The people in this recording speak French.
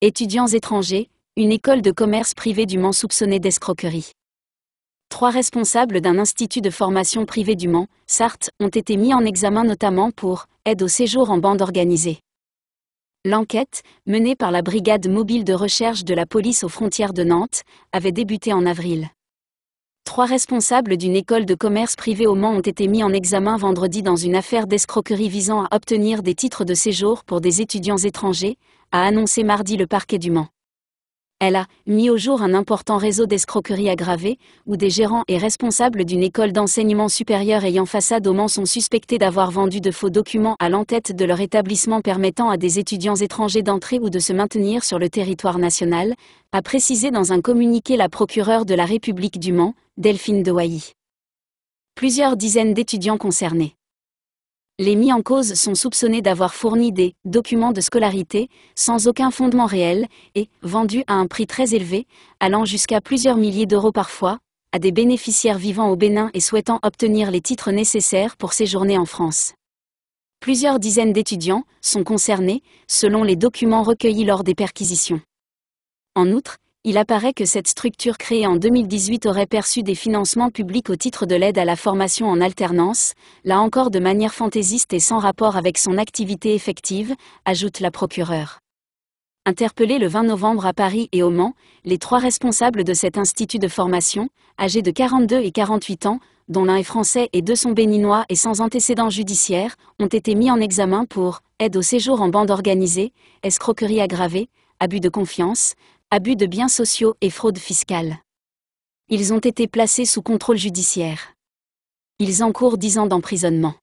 Étudiants étrangers, une école de commerce privée du Mans soupçonnée d'escroquerie. Trois responsables d'un institut de formation privée du Mans, Sarthe, ont été mis en examen notamment pour aide au séjour en bande organisée. L'enquête, menée par la brigade mobile de recherche de la police aux frontières de Nantes, avait débuté en avril. Trois responsables d'une école de commerce privée au Mans ont été mis en examen vendredi dans une affaire d'escroquerie visant à obtenir des titres de séjour pour des étudiants étrangers, a annoncé mardi le parquet du Mans. Elle a mis au jour un important réseau d'escroqueries aggravées, où des gérants et responsables d'une école d'enseignement supérieur ayant façade au Mans sont suspectés d'avoir vendu de faux documents à l'entête de leur établissement permettant à des étudiants étrangers d'entrer ou de se maintenir sur le territoire national, a précisé dans un communiqué la procureure de la République du Mans, Delphine Dewailly. Plusieurs dizaines d'étudiants concernés. Les mis en cause sont soupçonnés d'avoir fourni des documents de scolarité sans aucun fondement réel et vendus à un prix très élevé, allant jusqu'à plusieurs milliers d'euros parfois, à des bénéficiaires vivant au Bénin et souhaitant obtenir les titres nécessaires pour séjourner en France. Plusieurs dizaines d'étudiants sont concernés, selon les documents recueillis lors des perquisitions. En outre, il apparaît que cette structure créée en 2018 aurait perçu des financements publics au titre de l'aide à la formation en alternance, là encore de manière fantaisiste et sans rapport avec son activité effective, ajoute la procureure. Interpellés le 20 novembre à Paris et au Mans, les trois responsables de cet institut de formation, âgés de 42 et 48 ans, dont l'un est français et deux sont béninois et sans antécédents judiciaires, ont été mis en examen pour aide au séjour en bande organisée, escroquerie aggravée, abus de confiance, abus de biens sociaux et fraude fiscale. Ils ont été placés sous contrôle judiciaire. Ils encourent 10 ans d'emprisonnement.